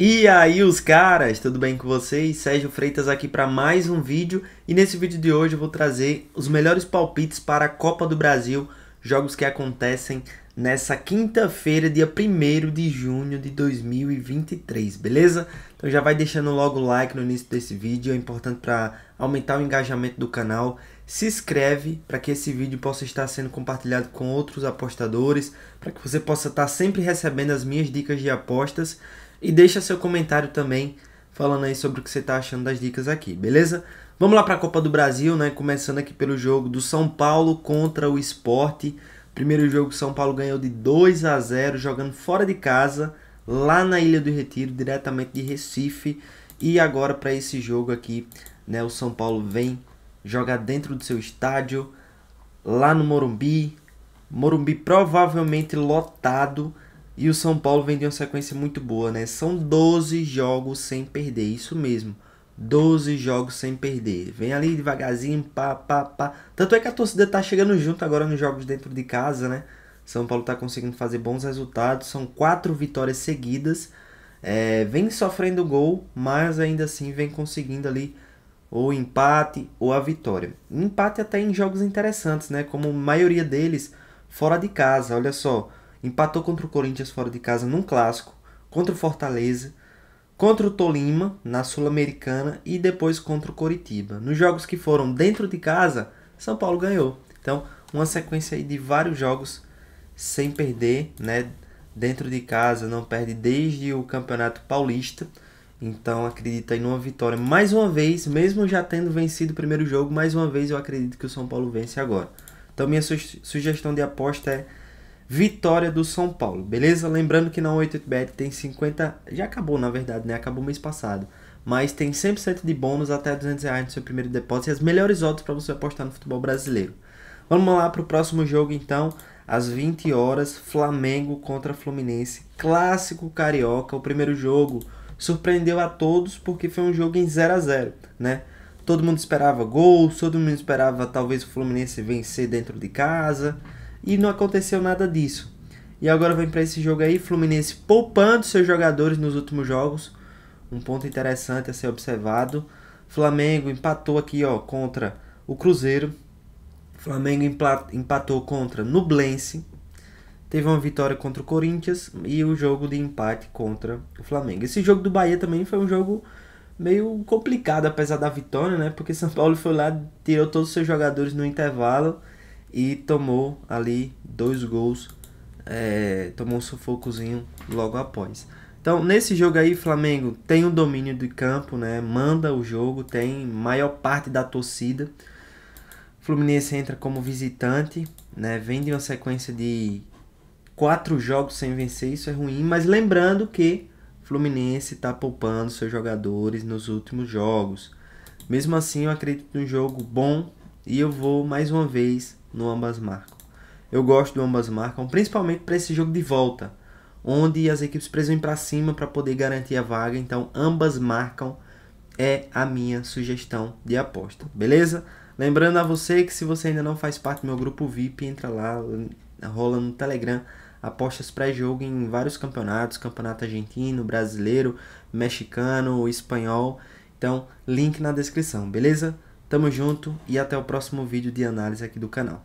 E aí, os caras, tudo bem com vocês? Sérgio Freitas aqui para mais um vídeo e nesse vídeo de hoje eu vou trazer os melhores palpites para a Copa do Brasil, jogos que acontecem nessa quinta-feira, dia 1 de junho de 2023, beleza? Então já vai deixando logo o like no início desse vídeo, é importante para aumentar o engajamento do canal. Se inscreve para que esse vídeo possa estar sendo compartilhado com outros apostadores, para que você possa estar sempre recebendo as minhas dicas de apostas e deixa seu comentário também falando aí sobre o que você está achando das dicas aqui, beleza? Vamos lá para a Copa do Brasil, né? Começando aqui pelo jogo do São Paulo contra o Esporte. Primeiro jogo, São Paulo ganhou de 2 a 0 jogando fora de casa, lá na Ilha do Retiro, diretamente de Recife. E agora para esse jogo aqui, né, o São Paulo vem jogar dentro do seu estádio, lá no Morumbi. Morumbi provavelmente lotado, e o São Paulo vem de uma sequência muito boa, né? São 12 jogos sem perder, isso mesmo. 12 jogos sem perder. Vem ali devagarzinho, pá, pá, pá. Tanto é que a torcida tá chegando junto agora nos jogos dentro de casa, né? São Paulo tá conseguindo fazer bons resultados. São quatro vitórias seguidas. É, vem sofrendo gol, mas ainda assim vem conseguindo ali o empate ou a vitória. Empate até em jogos interessantes, né? Como a maioria deles fora de casa. Olha só, empatou contra o Corinthians fora de casa num clássico, contra o Fortaleza, contra o Tolima na Sul-Americana e depois contra o Coritiba. Nos jogos que foram dentro de casa, São Paulo ganhou. Então, uma sequência de vários jogos sem perder, né? Dentro de casa, não perde desde o Campeonato Paulista. Então, acredita em uma vitória mais uma vez, mesmo já tendo vencido o primeiro jogo, mais uma vez eu acredito que o São Paulo vence agora. Então, minha su sugestão de aposta é vitória do São Paulo, beleza? Lembrando que na 88bet tem 50, já acabou na verdade, né? Acabou mês passado. Mas tem 100% de bônus até 200 reais no seu primeiro depósito e as melhores odds para você apostar no futebol brasileiro. Vamos lá para o próximo jogo então, às 20 horas, Flamengo contra Fluminense, clássico carioca. O primeiro jogo surpreendeu a todos porque foi um jogo em 0 a 0, né? Todo mundo esperava gols, todo mundo esperava talvez o Fluminense vencer dentro de casa, e não aconteceu nada disso. E agora vem para esse jogo aí, Fluminense poupando seus jogadores nos últimos jogos. Um ponto interessante a ser observado. Flamengo empatou aqui, ó, contra o Cruzeiro. Flamengo empatou contra Nublense. Teve uma vitória contra o Corinthians e o jogo de empate contra o Flamengo. Esse jogo do Bahia também foi um jogo meio complicado, apesar da vitória, né? Porque São Paulo foi lá, tirou todos os seus jogadores no intervalo e tomou ali dois gols, é, tomou um sufocozinho logo após. Então, nesse jogo aí, Flamengo tem o um domínio de campo, né? Manda o jogo, tem maior parte da torcida. Fluminense entra como visitante, né? Vem de uma sequência de quatro jogos sem vencer, isso é ruim, mas lembrando que Fluminense está poupando seus jogadores nos últimos jogos. Mesmo assim, eu acredito num jogo bom e eu vou mais uma vez no ambas marcam. Eu gosto do ambas marcam, principalmente para esse jogo de volta, onde as equipes precisam ir para cima para poder garantir a vaga. Então, ambas marcam é a minha sugestão de aposta, beleza? Lembrando a você que se você ainda não faz parte do meu grupo VIP, entra lá, rola no Telegram apostas pré-jogo em vários campeonatos, campeonato argentino, brasileiro, mexicano, espanhol. Então, link na descrição, beleza? Tamo junto e até o próximo vídeo de análise aqui do canal.